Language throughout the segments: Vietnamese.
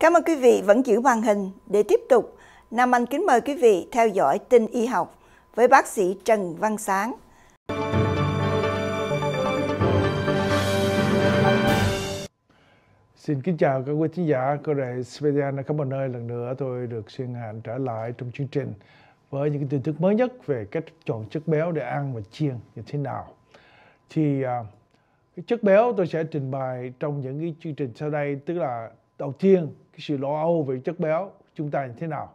Cảm ơn quý vị vẫn giữ màn hình để tiếp tục. Nam Anh kính mời quý vị theo dõi tin y học với bác sĩ Trần Văn Sáng. Xin kính chào các quý khán giả, cô rể Svetiana. Cảm ơn nơi lần nữa tôi được xuyên hạn trở lại trong chương trình với những tin tức mới nhất về cách chọn chất béo để ăn và chiên như thế nào. Thì à, cái chất béo tôi sẽ trình bày trong những cái chương trình sau đây, tức là đầu tiên cái sự lo âu về chất béo chúng ta như thế nào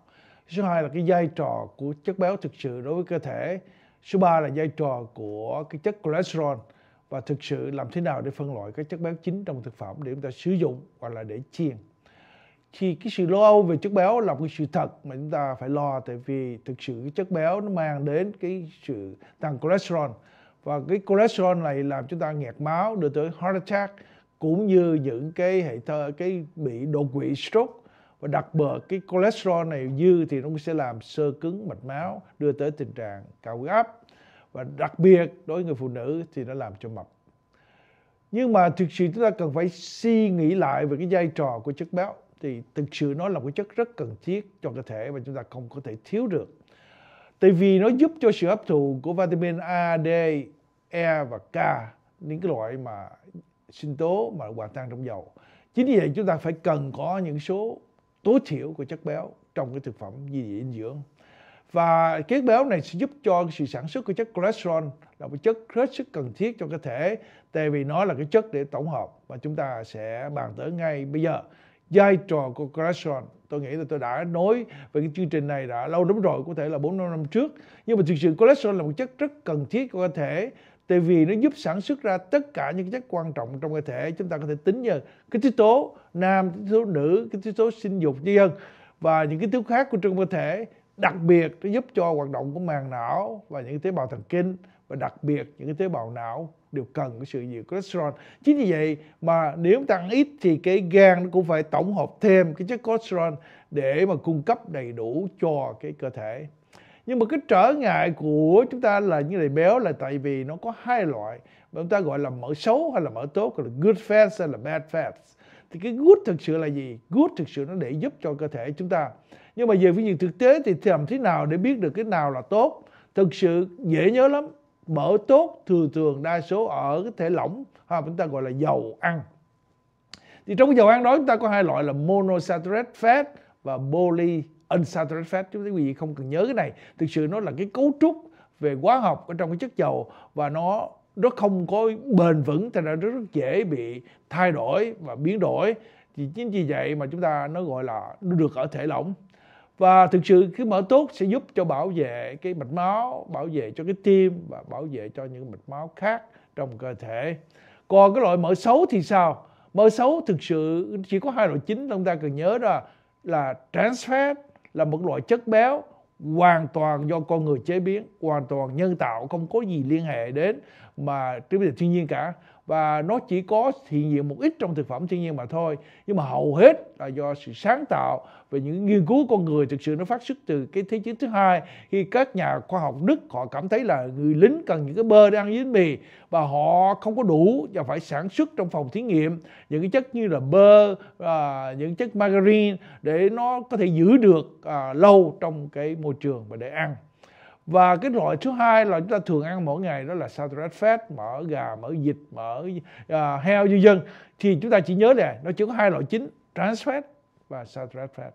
số 2 là cái vai trò của chất béo thực sự đối với cơ thể số 3 là vai trò của cái chất cholesterol và thực sự làm thế nào để phân loại các chất béo chính trong thực phẩm để chúng ta sử dụng hoặc là để chiên thì cái sự lo âu về chất béo là một cái sự thật mà chúng ta phải lo tại vì thực sự cái chất béo nó mang đến cái sự tăng cholesterol và cái cholesterol này làm chúng ta nghẹt máu đưa tới heart attack cũng như những cái hệ thơ cái bị đột quỵ stroke và đặc biệt cái cholesterol này dư thì nó cũng sẽ làm sơ cứng mạch máu đưa tới tình trạng cao huyết áp và đặc biệt đối với người phụ nữ thì nó làm cho mập nhưng mà thực sự chúng ta cần phải suy nghĩ lại về cái vai trò của chất béo thì thực sự nó là một chất rất cần thiết cho cơ thể và chúng ta không có thể thiếu được tại vì nó giúp cho sự hấp thụ của vitamin A, D, E và K những cái loại mà sinh tố mà hòa tan trong dầu chính vì vậy chúng ta phải cần có những số tối thiểu của chất béo trong cái thực phẩm di dị dinh dưỡng và chất béo này sẽ giúp cho sự sản xuất của chất cholesterol là một chất rất sức cần thiết cho cơ thể tại vì nó là cái chất để tổng hợp và chúng ta sẽ bàn tới ngay bây giờ vai trò của cholesterol tôi nghĩ là tôi đã nói về cái chương trình này đã lâu lắm rồi có thể là bốn năm năm trước nhưng mà thực sự cholesterol là một chất rất cần thiết cho cơ thể tại vì nó giúp sản xuất ra tất cả những chất quan trọng trong cơ thể chúng ta có thể tính như cái tiết tố nam cái tố nữ cái tiết tố sinh dục vân dân và những cái tiết khác của trong cơ thể đặc biệt nó giúp cho hoạt động của màng não và những tế bào thần kinh và đặc biệt những cái tế bào não đều cần cái sự nhiều cholesterol chính vì vậy mà nếu tăng ít thì cái gan nó cũng phải tổng hợp thêm cái chất cholesterol để mà cung cấp đầy đủ cho cái cơ thể nhưng mà cái trở ngại của chúng ta là như này béo là tại vì nó có hai loại mà chúng ta gọi là mỡ xấu hay là mỡ tốt gọi là good fats hay là bad fats thì cái good thực sự là gì good thực sự nó để giúp cho cơ thể chúng ta nhưng mà về phương diện thực tế thì làm thế nào để biết được cái nào là tốt thực sự dễ nhớ lắm mỡ tốt thường thường đa số ở cái thể lỏng ha chúng ta gọi là dầu ăn thì trong cái dầu ăn đó chúng ta có hai loại là monosaturated fat và poly unsaturated fat chúng quý vị không cần nhớ cái này thực sự nó là cái cấu trúc về hóa học ở trong cái chất dầu và nó nó không có bền vững thì nó rất dễ bị thay đổi và biến đổi thì chính vì vậy mà chúng ta nó gọi là nó được ở thể lỏng và thực sự cái mỡ tốt sẽ giúp cho bảo vệ cái mạch máu bảo vệ cho cái tim và bảo vệ cho những mạch máu khác trong cơ thể còn cái loại mỡ xấu thì sao mỡ xấu thực sự chỉ có hai loại chính chúng ta cần nhớ đó là trans fat là một loại chất béo hoàn toàn do con người chế biến hoàn toàn nhân tạo không có gì liên hệ đến mà cái biệt thiên nhiên cả và nó chỉ có hiện diện một ít trong thực phẩm thiên nhiên mà thôi nhưng mà hầu hết là do sự sáng tạo về những nghiên cứu con người thực sự nó phát xuất từ cái thế chiến thứ hai khi các nhà khoa học đức họ cảm thấy là người lính cần những cái bơ để ăn với mì và họ không có đủ và phải sản xuất trong phòng thí nghiệm những cái chất như là bơ à, những chất margarine để nó có thể giữ được à, lâu trong cái môi trường và để ăn và cái loại thứ hai là chúng ta thường ăn mỗi ngày đó là saturated fat mỡ gà mỡ vịt mỡ uh, heo dư dân thì chúng ta chỉ nhớ nè nó chỉ có hai loại chính trans fat và saturated fat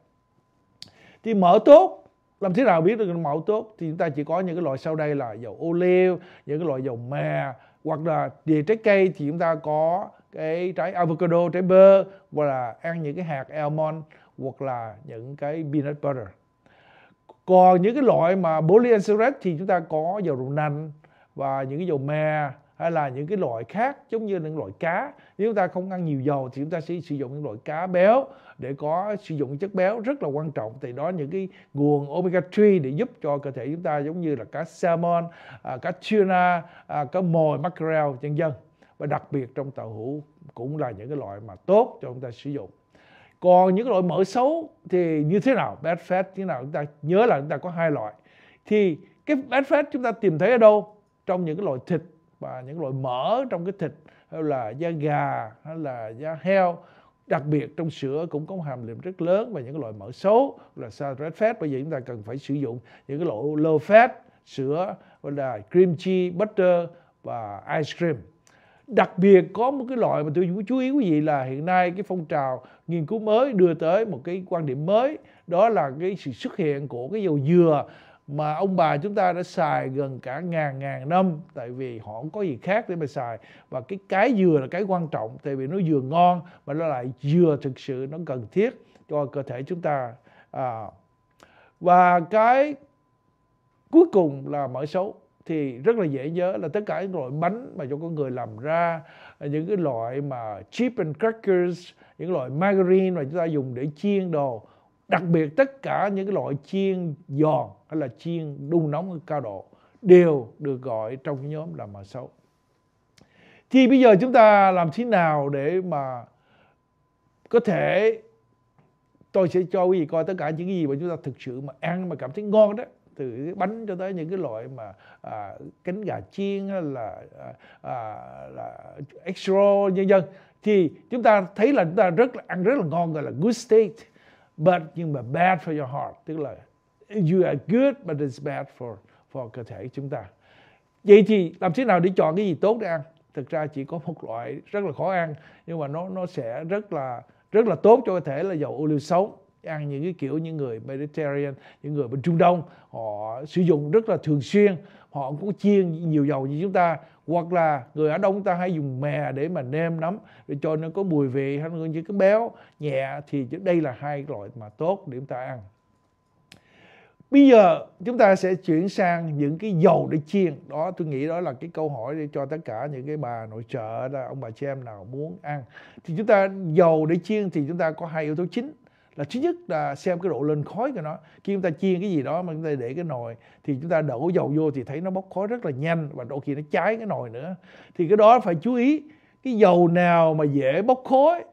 thì mỡ tốt làm thế nào biết được mỡ tốt thì chúng ta chỉ có những cái loại sau đây là dầu ô liu những cái loại dầu mè hoặc là về trái cây thì chúng ta có cái trái avocado trái bơ hoặc là ăn những cái hạt almond hoặc là những cái peanut butter còn những cái loại mà polyunsaturated thì chúng ta có dầu đậu nành và những cái dầu me hay là những cái loại khác giống như những loại cá nếu chúng ta không ăn nhiều dầu thì chúng ta sẽ sử dụng những loại cá béo để có sử dụng chất béo rất là quan trọng thì đó những cái nguồn omega 3 để giúp cho cơ thể chúng ta giống như là cá salmon à, cá tuna à, cá mồi mackerel vân vân và đặc biệt trong tàu hũ cũng là những cái loại mà tốt cho chúng ta sử dụng còn những cái loại mỡ xấu thì như thế nào bad fat như thế nào chúng ta nhớ là chúng ta có hai loại thì cái bad fat chúng ta tìm thấy ở đâu trong những cái loại thịt và những loại mỡ trong cái thịt hay là da gà hay là da heo đặc biệt trong sữa cũng có hàm lượng rất lớn và những cái loại mỡ xấu là saturated fat bây giờ chúng ta cần phải sử dụng những cái loại low fat sữa hoặc là cream cheese butter và ice cream đặc biệt có một cái loại mà tôi muốn chú ý quý vị là hiện nay cái phong trào nghiên cứu mới đưa tới một cái quan điểm mới đó là cái sự xuất hiện của cái dầu dừa mà ông bà chúng ta đã xài gần cả ngàn ngàn năm tại vì họ không có gì khác để mà xài và cái cái dừa là cái quan trọng tại vì nó dừa ngon mà nó lại dừa thực sự nó cần thiết cho cơ thể chúng ta à, và cái cuối cùng là mỡ xấu thì rất là dễ nhớ là tất cả những loại bánh mà cho con người làm ra những cái loại mà chip and crackers những loại margarine mà chúng ta dùng để chiên đồ đặc biệt tất cả những cái loại chiên giòn hay là chiên đun nóng ở cao độ đều được gọi trong cái nhóm là mã xấu thì bây giờ chúng ta làm thế nào để mà có thể tôi sẽ cho quý vị coi tất cả những cái gì mà chúng ta thực sự mà ăn mà cảm thấy ngon đó từ cái bánh cho tới những cái loại mà à, cánh gà chiên hay là à, à là extra nhân dân thì chúng ta thấy là chúng ta rất là ăn rất là ngon gọi là good state but nhưng mà bad for your heart tức là you are good but it's bad for for cơ thể chúng ta vậy thì làm thế nào để chọn cái gì tốt để ăn thực ra chỉ có một loại rất là khó ăn nhưng mà nó nó sẽ rất là rất là tốt cho cơ thể là dầu ô liu xấu ăn những cái kiểu những người Mediterranean, những người bên Trung Đông họ sử dụng rất là thường xuyên, họ cũng chiên nhiều dầu như chúng ta hoặc là người ở đông ta hay dùng mè để mà nêm nấm để cho nó có mùi vị hay là những cái béo nhẹ thì đây là hai loại mà tốt để chúng ta ăn. Bây giờ chúng ta sẽ chuyển sang những cái dầu để chiên. Đó tôi nghĩ đó là cái câu hỏi để cho tất cả những cái bà nội trợ ông bà chị em nào muốn ăn. Thì chúng ta dầu để chiên thì chúng ta có hai yếu tố chính là thứ nhất là xem cái độ lên khói của nó khi chúng ta chiên cái gì đó mà chúng ta để cái nồi thì chúng ta đổ dầu vô thì thấy nó bốc khói rất là nhanh và đôi khi nó cháy cái nồi nữa thì cái đó phải chú ý cái dầu nào mà dễ bốc khói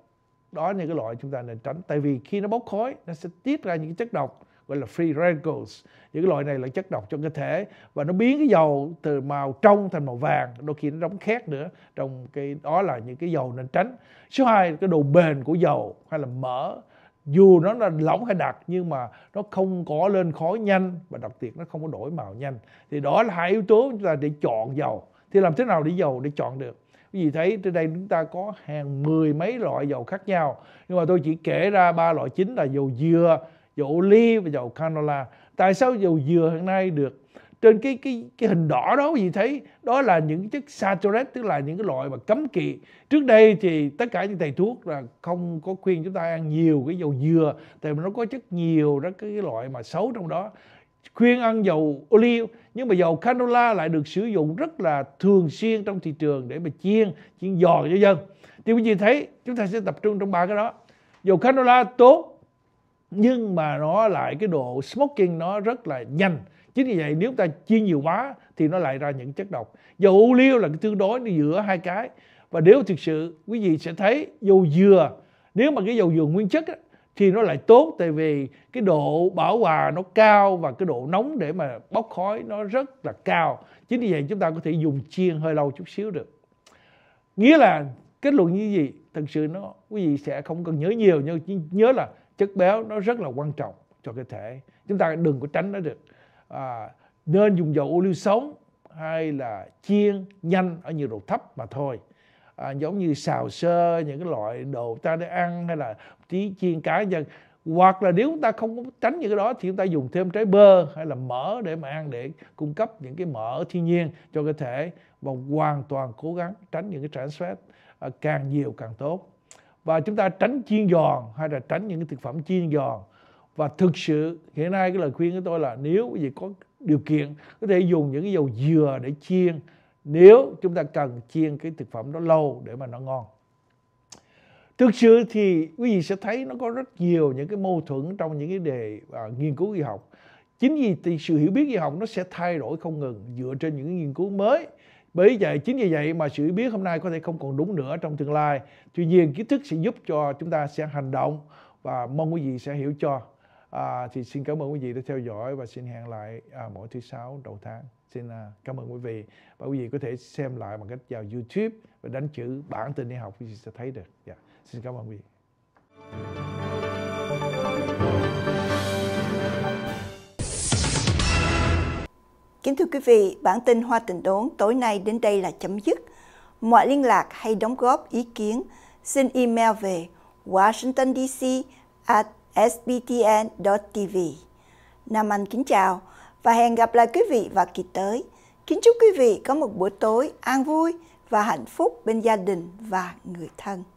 đó là những cái loại chúng ta nên tránh tại vì khi nó bốc khói nó sẽ tiết ra những cái chất độc gọi là free radicals những cái loại này là chất độc cho cơ thể và nó biến cái dầu từ màu trong thành màu vàng đôi khi nó đóng khét nữa trong cái đó là những cái dầu nên tránh số hai cái độ bền của dầu hay là mỡ dù nó là lỏng hay đặc nhưng mà nó không có lên khói nhanh và đặc biệt nó không có đổi màu nhanh thì đó là hai yếu tố chúng ta để chọn dầu thì làm thế nào để dầu để chọn được vì thấy trên đây chúng ta có hàng mười mấy loại dầu khác nhau nhưng mà tôi chỉ kể ra ba loại chính là dầu dừa dầu ô ly và dầu canola tại sao dầu dừa hiện nay được trên cái cái cái hình đỏ đó gì thấy đó là những chất saturate tức là những cái loại mà cấm kỵ trước đây thì tất cả những thầy thuốc là không có khuyên chúng ta ăn nhiều cái dầu dừa tại vì nó có chất nhiều đó cái loại mà xấu trong đó khuyên ăn dầu ô liu nhưng mà dầu canola lại được sử dụng rất là thường xuyên trong thị trường để mà chiên chiên giòn cho dân thì quý vị thấy chúng ta sẽ tập trung trong ba cái đó dầu canola tốt nhưng mà nó lại cái độ smoking nó rất là nhanh chính vì vậy nếu ta chiên nhiều quá thì nó lại ra những chất độc dầu liêu là cái tương đối giữa hai cái và nếu thực sự quý vị sẽ thấy dầu dừa nếu mà cái dầu dừa nguyên chất á, thì nó lại tốt tại vì cái độ bảo hòa nó cao và cái độ nóng để mà bốc khói nó rất là cao chính vì vậy chúng ta có thể dùng chiên hơi lâu chút xíu được nghĩa là kết luận như gì thật sự nó quý vị sẽ không cần nhớ nhiều nhưng nhớ là chất béo nó rất là quan trọng cho cơ thể chúng ta đừng có tránh nó được à, nên dùng dầu ô liu sống hay là chiên nhanh ở nhiệt độ thấp mà thôi à, giống như xào sơ những cái loại đồ ta để ăn hay là tí chiên cá nhân hoặc là nếu chúng ta không tránh những cái đó thì chúng ta dùng thêm trái bơ hay là mỡ để mà ăn để cung cấp những cái mỡ thiên nhiên cho cơ thể và hoàn toàn cố gắng tránh những cái trans fat à, càng nhiều càng tốt và chúng ta tránh chiên giòn hay là tránh những cái thực phẩm chiên giòn và thực sự hiện nay cái lời khuyên của tôi là nếu quý vị có điều kiện có thể dùng những cái dầu dừa để chiên nếu chúng ta cần chiên cái thực phẩm đó lâu để mà nó ngon thực sự thì quý vị sẽ thấy nó có rất nhiều những cái mâu thuẫn trong những cái đề à, nghiên cứu y học chính vì thì sự hiểu biết y học nó sẽ thay đổi không ngừng dựa trên những nghiên cứu mới bởi vậy chính vì vậy mà sự biết hôm nay có thể không còn đúng nữa trong tương lai tuy nhiên kiến thức sẽ giúp cho chúng ta sẽ hành động và mong quý vị sẽ hiểu cho à, thì xin cảm ơn quý vị đã theo dõi và xin hẹn lại à, mỗi thứ sáu đầu tháng xin à, cảm ơn quý vị và quý vị có thể xem lại bằng cách vào YouTube và đánh chữ bản tin đi học quý vị sẽ thấy được yeah. Dạ, xin cảm ơn quý vị Kính thưa quý vị, bản tin Hoa Tình Đốn tối nay đến đây là chấm dứt. Mọi liên lạc hay đóng góp ý kiến, xin email về Washington sbtn.tv. Nam Anh kính chào và hẹn gặp lại quý vị vào kỳ tới. Kính chúc quý vị có một buổi tối an vui và hạnh phúc bên gia đình và người thân.